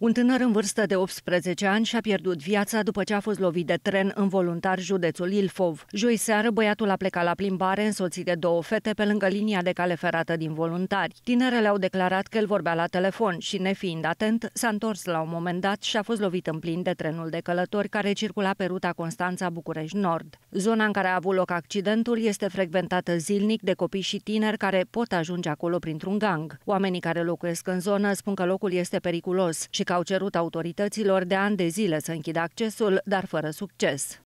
Un tânăr în vârstă de 18 ani și-a pierdut viața după ce a fost lovit de tren în voluntar județul Ilfov. Joi seară, băiatul a plecat la plimbare însoțit de două fete pe lângă linia de cale ferată din voluntari. Tinerele au declarat că el vorbea la telefon și, nefiind atent, s-a întors la un moment dat și a fost lovit în plin de trenul de călători care circula pe ruta Constanța-București Nord. Zona în care a avut loc accidentul este frecventată zilnic de copii și tineri care pot ajunge acolo printr-un gang. Oamenii care locuiesc în zonă spun că locul este periculos și că au cerut autorităților de ani de zile să închidă accesul, dar fără succes.